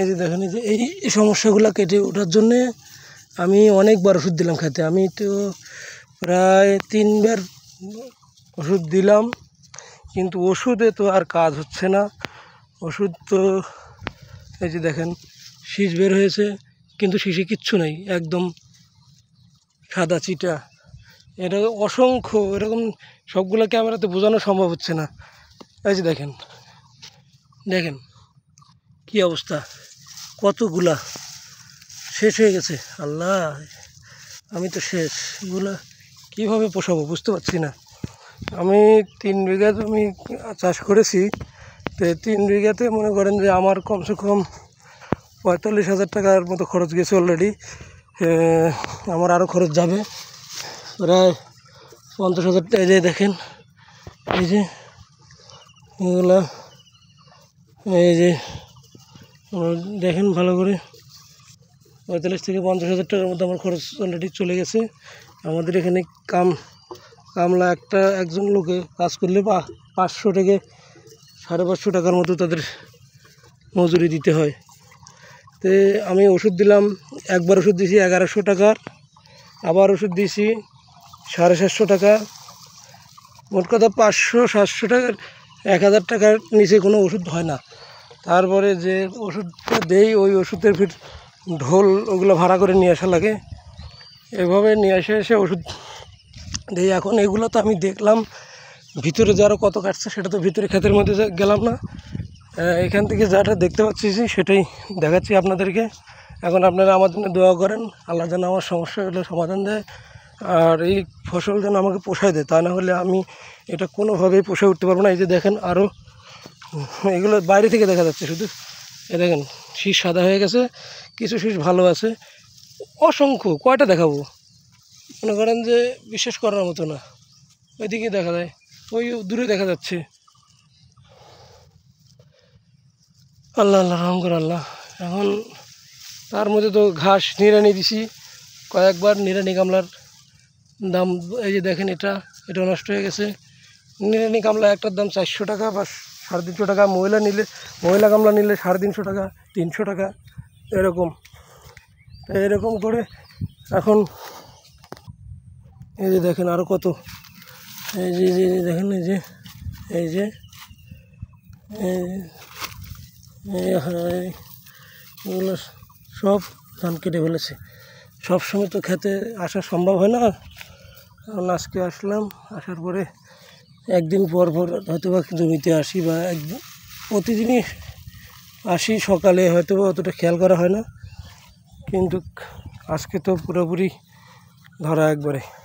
এই যে দেখেন যে এই সমস্যাগুলো কেটে ওঠার জন্যে আমি অনেকবার ওষুধ দিলাম খেতে আমি তো প্রায় তিনবার ওষুধ দিলাম কিন্তু ওষুধে তো আর কাজ হচ্ছে না ওষুধ তো এই যে দেখেন শীষ বের হয়েছে কিন্তু শীষে কিচ্ছু নেই একদম সাদা চিটা এটা অসংখ্য এরকম সবগুলো ক্যামেরাতে বোঝানো সম্ভব হচ্ছে না এই যে দেখেন দেখেন কি অবস্থা কতগুলা শেষ হয়ে গেছে আল্লাহ আমি তো শেষ এগুলো কীভাবে পোষাবো বুঝতে পারছি না আমি তিন বিঘা জমি চাষ করেছি তো তিন বিঘাতে মনে করেন যে আমার কমসে কম পঁয়তাল্লিশ হাজার টাকার মতো খরচ গেছে অলরেডি আমার আরও খরচ যাবে প্রায় পঞ্চাশ হাজার টাকা যে দেখেন এই যে এগুলো এই যে দেখেন ভালো করে পঁয়তাল্লিশ থেকে পঞ্চাশ হাজার টাকার মধ্যে আমার খরচ অলরেডি চলে গেছে আমাদের এখানে কাম কামলা একটা একজন লোকে কাজ করলে পা পাঁচশো থেকে সাড়ে পাঁচশো টাকার মতো তাদের মজুরি দিতে হয় তো আমি ওষুধ দিলাম একবার ওষুধ দিয়েছি এগারোশো টাকার আবার ওষুধ দিয়েছি সাড়ে সাতশো টাকা মোট কথা পাঁচশো সাতশো টাকার এক হাজার টাকার নিচে কোনো ওষুধ হয় না তারপরে যে ওষুধটা দেই ওই ওষুধের ফির ঢোল ওগুলো ভাড়া করে নিয়ে আসা লাগে এভাবে নিয়ে এসে এসে ওষুধ দিই এখন এগুলো তো আমি দেখলাম ভিতরে যারা কত কাটছে সেটা তো ভিতরে ক্ষেতের মধ্যে গেলাম না এখান থেকে যাটা দেখতে পাচ্ছি সেটাই দেখাচ্ছি আপনাদেরকে এখন আপনারা আমার জন্য দোয়া করেন আল্লাহ যেন আমার সমস্যাগুলো সমাধান দেয় আর এই ফসল যেন আমাকে পোষায় দেয় তা না হলে আমি এটা কোনোভাবেই পোষায় উঠতে পারবো না এই যে দেখেন আরও এগুলো বাইরে থেকে দেখা যাচ্ছে শুধু এ দেখেন শীষ সাদা হয়ে গেছে কিছু শীষ ভালো আছে অসংখ্য কয়টা দেখাবো মনে করেন যে বিশ্বাস করার মতো না ওইদিকে দেখা যায় ওই দূরে দেখা যাচ্ছে আল্লাহ আল্লাহ রহম করে আল্লাহ এখন তার মধ্যে তো ঘাস নিড়ানি দিছি কয়েকবার নিড়ানি গামলার দাম এই যে দেখেন এটা এটা নষ্ট হয়ে গেছে নিড়ানি গামলা একটার দাম চারশো টাকা বা সাড়ে তিনশো টাকা মহিলা নিলে মহিলা গামলা নিলে সাড়ে তিনশো টাকা তিনশো টাকা এরকম এরকম করে এখন এই যে দেখেন আরও কত এই যে যে দেখেন এই যে এই যে এগুলো সব ধান কেটে ফেলেছে সবসময় তো খেতে আসা সম্ভব হয় না আজকে আসলাম আসার পরে একদিন পর পর হয়তো বা জমিতে আসি বা এক প্রতিদিনই আসি সকালে হয়তো বা অতটা খেয়াল করা হয় না কিন্তু আজকে তো পুরোপুরি ধরা একবারে